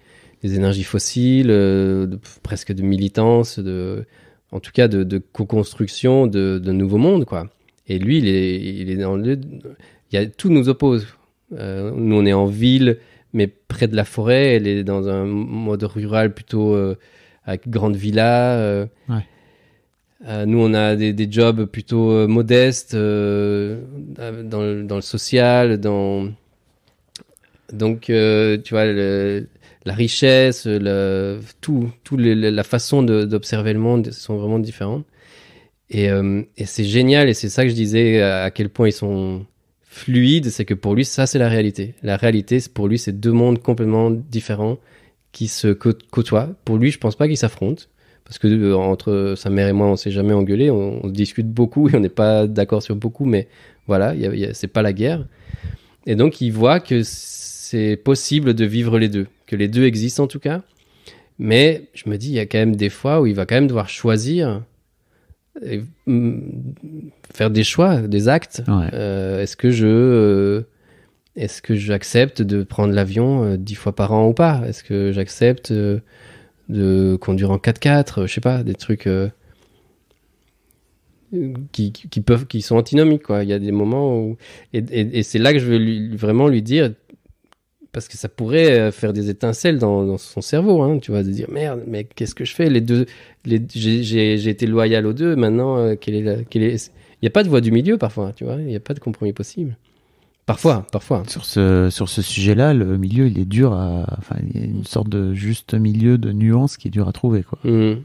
Speaker 1: énergies fossiles, presque de militance, de, en tout cas de, de co-construction de, nouveau monde quoi. Et lui, il est, dans le. Il y a, tout nous oppose. Euh, nous, on est en ville, mais près de la forêt. Elle est dans un mode rural plutôt euh, avec grande villa. Euh. nous, on a des, jobs plutôt modestes, dans le, social, dans. Donc, tu vois, la richesse, le, tout, la façon d'observer le monde sont vraiment différentes. Euh, et, c'est génial, et c'est ça que je disais euh, à quel point ils sont fluides, c'est que pour lui, ça, c'est la réalité. La réalité, pour lui, c'est deux mondes complètement différents qui se côtoient. Pour lui, je pense pas qu'ils s'affrontent. Parce que euh, entre sa mère et moi, on s'est jamais engueulé, on, on, discute beaucoup et on n'est pas d'accord sur beaucoup, mais voilà, c'est pas la guerre. Et donc, il voit que c'est possible de vivre les deux, que les deux existent en tout cas. Mais je me dis, il y a quand même des fois où il va quand même devoir choisir Mm, faire des choix, des actes. Euh, est-ce que je euh, est-ce que j'accepte de prendre l'avion euh, dix fois par an ou pas Est-ce que j'accepte de conduire en 4x4 Je sais pas, des trucs qui, qui, peuvent qui sont antinomiques quoi. Il y a des moments où et, c'est là que je veux lui, vraiment lui dire parce que ça pourrait euh, faire des étincelles dans, son cerveau, hein, tu vois, de dire merde, mais qu'est-ce que je fais Les deux, les, j'ai été loyal aux deux. Maintenant, euh, quelle est Il n'y a pas de voie du milieu parfois, tu vois. Il n'y a pas de compromis possible.
Speaker 2: Parfois, parfois. Sur ce sur ce sujet-là, le milieu, il est dur à, enfin, il y a une sorte de juste milieu de nuance qui est dur à trouver, quoi. Mmh.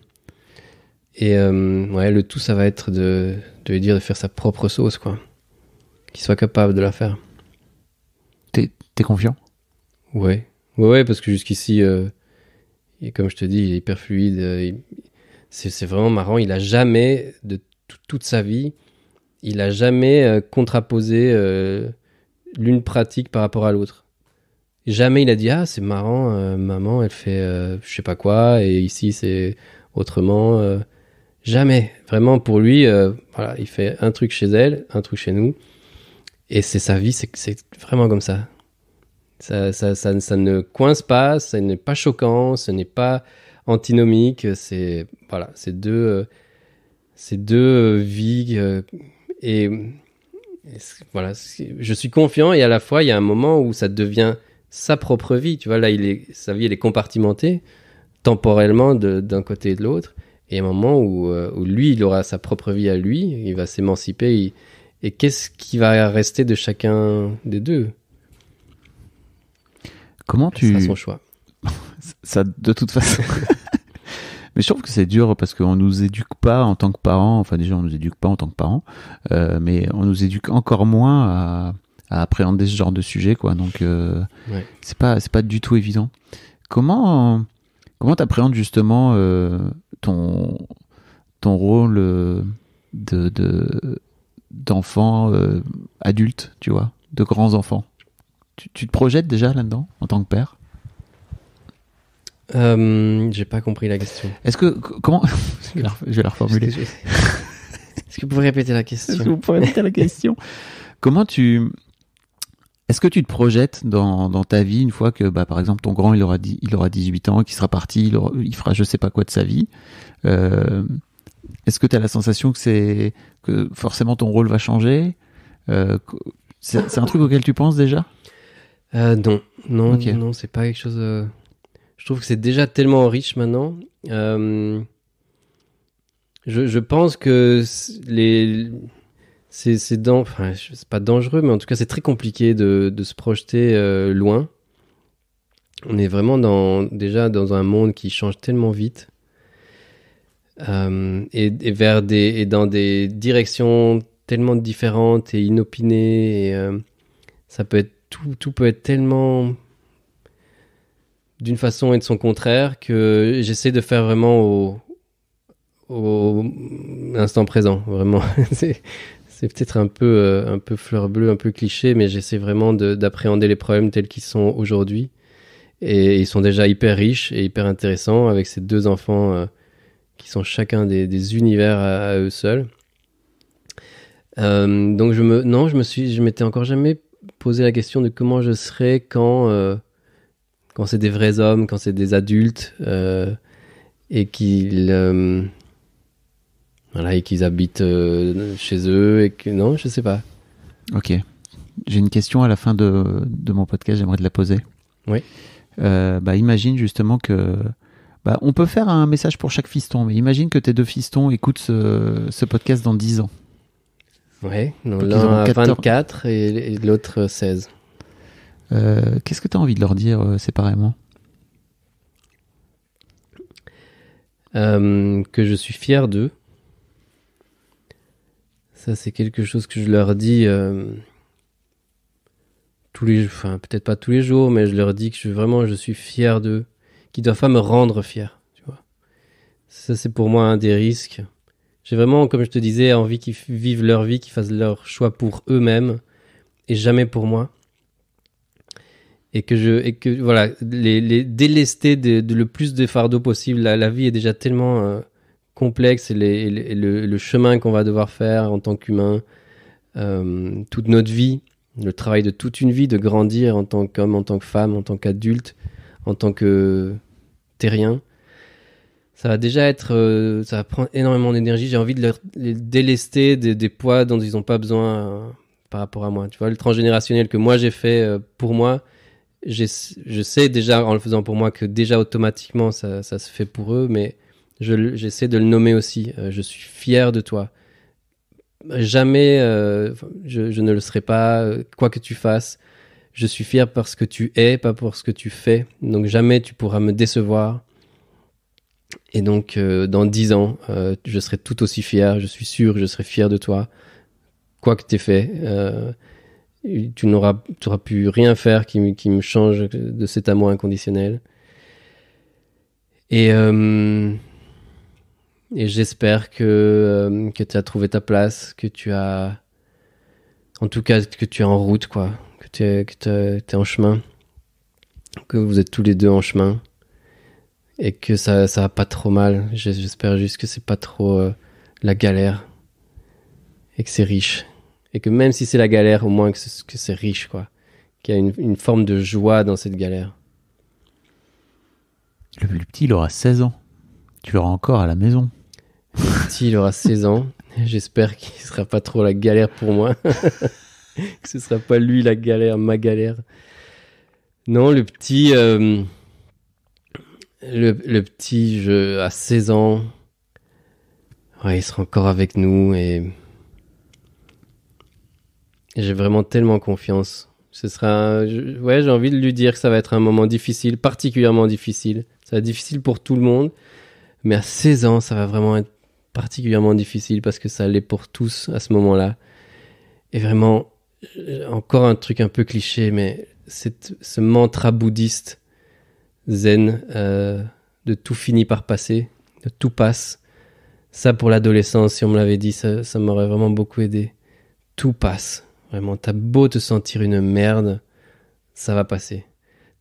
Speaker 2: Et euh, ouais, le tout, ça va être de, de lui dire de faire sa propre sauce,
Speaker 1: quoi. Qu'il soit capable de la faire.
Speaker 2: T'es confiant
Speaker 1: Ouais, ouais, parce que jusqu'ici, euh, comme je te dis, il est hyper fluide. Euh, c'est vraiment marrant. Il a jamais, de toute sa vie, il a jamais euh, contraposé l'une pratique par rapport à l'autre. Jamais il a dit ah c'est marrant, maman elle fait je sais pas quoi et ici c'est autrement. jamais, vraiment pour lui, voilà, il fait un truc chez elle, un truc chez nous et c'est sa vie, c'est vraiment comme ça. Ça, ça, ça, ne coince pas, ça n'est pas choquant, ce n'est pas antinomique. C'est voilà, deux, euh, deux euh, vies euh, et, voilà. Je suis confiant et à la fois il y a un moment où ça devient sa propre vie. Tu vois là, il est, sa vie est compartimentée temporellement d'un côté et de l'autre. Et un moment où, où, lui, il aura sa propre vie à lui, il va s'émanciper. Et qu'est-ce qui va rester de chacun des deux
Speaker 2: Comment tu. C'est son choix. ça, de toute façon. Mais je trouve que c'est dur parce qu'on nous éduque pas en tant que parents. Enfin, déjà, on nous éduque pas en tant que parents, euh, mais on nous éduque encore moins à, appréhender ce genre de sujet, quoi. Donc, ce euh, n'est c'est pas c'est pas du tout évident. Comment comment appréhendes justement euh, ton ton rôle de d'enfant adulte, tu vois, de grands enfants tu, te projettes déjà là-dedans en tant que père euh, J'ai pas compris la question. Est-ce que comment je, vais la, reformuler. Est-ce que, vous pouvez répéter la question est vous pouvez répéter la question Comment tu est-ce que tu te projettes dans, ta vie une fois que, bah, par exemple, ton grand, il aura, il aura 18 ans, qu'il sera parti, il, fera je sais pas quoi de sa vie euh, Est-ce que tu as la sensation que, c'est que forcément ton rôle va changer euh, C'est un truc auquel tu penses déjà euh, non, non,
Speaker 1: non, c'est pas quelque chose. Euh, je trouve que c'est déjà tellement riche maintenant. Euh, je, pense que les c'est c'est dans, enfin, pas dangereux, mais en tout cas c'est très compliqué de, de se projeter loin. On est vraiment dans, déjà dans un monde qui change tellement vite. et, vers des, et dans des directions tellement différentes et inopinées. Et, ça peut être tout, peut être tellement d'une façon et de son contraire que j'essaie de faire vraiment au, instant présent, vraiment. c'est, peut-être un peu, euh, un peu fleur bleue, un peu cliché, mais j'essaie vraiment d'appréhender les problèmes tels qu'ils sont aujourd'hui. Et ils sont déjà hyper riches et hyper intéressants avec ces deux enfants euh, qui sont chacun des, univers à, eux seuls. Euh, donc je me, non, je me suis, je m'étais encore jamais poser la question de comment je serais quand, euh, quand c'est des vrais hommes, quand c'est des adultes, euh, et qu'ils euh, voilà, et qu'ils habitent chez eux, et que non, je sais
Speaker 2: pas. Ok. J'ai une question à la fin de, de mon podcast, j'aimerais te la poser. Oui. bah, imagine justement que bah, on peut faire un message pour chaque fiston, mais imagine que tes deux fistons écoutent ce, ce podcast dans 10 ans.
Speaker 1: Oui, l'un a 24 et, l'autre 16.
Speaker 2: Euh, euh, qu'est-ce que tu as envie de leur dire euh, séparément
Speaker 1: Que je suis fier d'eux. Ça, c'est quelque chose que je leur dis tous les enfin, peut-être pas tous les jours, mais je leur dis que je, vraiment je suis fier d'eux, qu'ils doivent pas me rendre fier. Tu vois. Ça, c'est pour moi un des risques j'ai vraiment, comme je te disais, envie qu'ils vivent leur vie, qu'ils fassent leur choix pour eux-mêmes et jamais pour moi. Et que je, et que voilà, les, délester de, le plus de fardeaux possible. La, la vie est déjà tellement euh, complexe et, le, chemin qu'on va devoir faire en tant qu'humain, euh, toute notre vie, le travail de toute une vie, de grandir en tant qu'homme, en tant que femme, en tant qu'adulte, en tant que terrien ça va déjà être, euh, ça va prendre énormément d'énergie. J'ai envie de leur, les délester des, poids dont ils n'ont pas besoin euh, par rapport à moi. Tu vois, le transgénérationnel que moi j'ai fait euh, pour moi, je sais déjà en le faisant pour moi que déjà automatiquement ça, se fait pour eux, mais j'essaie de le nommer aussi. je suis fier de toi. Jamais je, je, ne le serai pas, quoi que tu fasses. Je suis fier parce que tu es, pas pour ce que tu fais. Donc jamais tu pourras me décevoir et donc, euh, dans dix ans, euh, je serai tout aussi fier, je suis sûr, je serai fier de toi, quoi que t'aies fait. Euh, tu n'auras, tu pu rien faire qui, me change de cet amour inconditionnel. Et, et j'espère que, tu as trouvé ta place, que tu as, en tout cas, que tu es en route, quoi, que tu que es en chemin, que vous êtes tous les deux en chemin et que ça, ça va pas trop mal. J'espère juste que c'est pas trop euh, la galère et que c'est riche. Et que même si c'est la galère, au moins que c'est riche, quoi. Qu'il y a une, forme de joie dans cette galère. Le, petit, il aura 16 ans. Tu l'auras encore à la maison. Le il aura 16 ans. J'espère qu'il sera pas trop la galère pour moi. que ce sera pas lui la galère, ma galère. Non, le petit. Euh, le, petit jeu à 16 ans, il sera encore avec nous et j'ai vraiment tellement confiance. Ce sera, ouais, j'ai envie de lui dire que ça va être un moment difficile, particulièrement difficile. Ça va être difficile pour tout le monde, mais à 16 ans, ça va vraiment être particulièrement difficile parce que ça l'est pour tous à ce moment-là. Et vraiment, euh, encore un truc un peu cliché, mais c'est ce mantra bouddhiste zen, euh, de tout finit par passer, de tout passe. Ça, pour l'adolescence, si on me l'avait dit, ça, m'aurait vraiment beaucoup aidé. Tout passe. Vraiment, t'as beau te sentir une merde, ça va passer.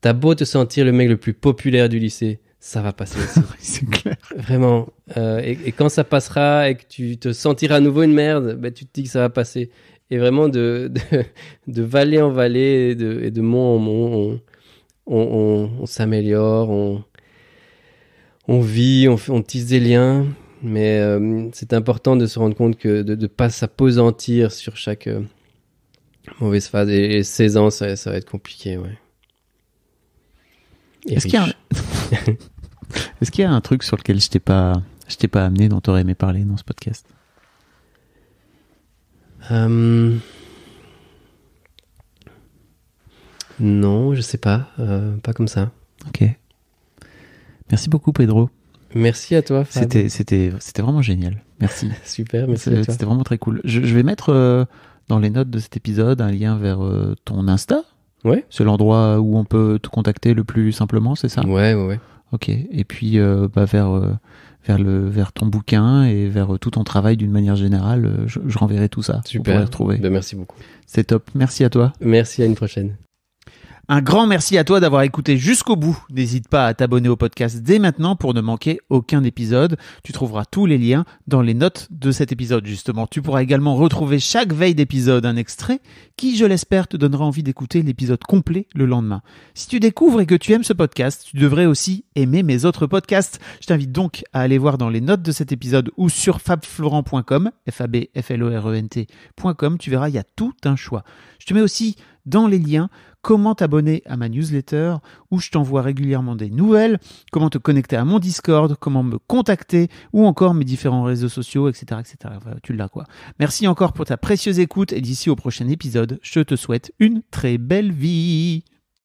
Speaker 1: T'as beau te sentir le mec le plus populaire du lycée, ça va passer c'est clair. Vraiment. Euh, et, quand ça passera et que tu te sentiras à nouveau une merde, ben, tu te dis que ça va passer. Et vraiment, de, de, de vallée en vallée et de, et de mont en mont, on, s'améliore, on, on vit, on, tisse des liens, mais euh, c'est important de se rendre compte que de ne pas s'apesantir sur chaque euh, mauvaise phase. Et, 16 ans, ça, va être compliqué, ouais.
Speaker 2: Est-ce qu'il y, a un truc sur lequel je t'ai pas, je t'ai pas amené, dont tu aurais aimé parler dans ce podcast euh, Non, je sais pas, euh, pas comme ça. Ok. Merci beaucoup Pedro. Merci à toi. C'était c'était c'était vraiment génial. Merci. Super, merci. C'était vraiment très cool. Je, vais mettre euh, dans les notes de cet épisode un lien vers euh, ton Insta. Ouais. C'est l'endroit où on peut te contacter le plus simplement, c'est ça Ouais, ouais, Ok. Et puis bah, vers vers le vers ton bouquin et vers tout ton travail d'une manière générale, je, renverrai tout ça. Super. Pour retrouver. Ben, merci beaucoup. C'est top. Merci à toi. Merci à une prochaine. Un grand merci à toi d'avoir écouté jusqu'au bout. N'hésite pas à t'abonner au podcast dès maintenant pour ne manquer aucun épisode. Tu trouveras tous les liens dans les notes de cet épisode justement. Tu pourras également retrouver chaque veille d'épisode un extrait qui, je l'espère, te donnera envie d'écouter l'épisode complet le lendemain. Si tu découvres et que tu aimes ce podcast, tu devrais aussi aimer mes autres podcasts. Je t'invite donc à aller voir dans les notes de cet épisode ou sur fabflorent.com, f a b f l o r e n t.com, tu verras, il y a tout un choix. Je te mets aussi dans les liens comment t'abonner à ma newsletter où je t'envoie régulièrement des nouvelles, comment te connecter à mon Discord, comment me contacter ou encore mes différents réseaux sociaux, etc. etc. tu l'as quoi. Merci encore pour ta précieuse écoute et d'ici au prochain épisode, je te souhaite une très belle vie.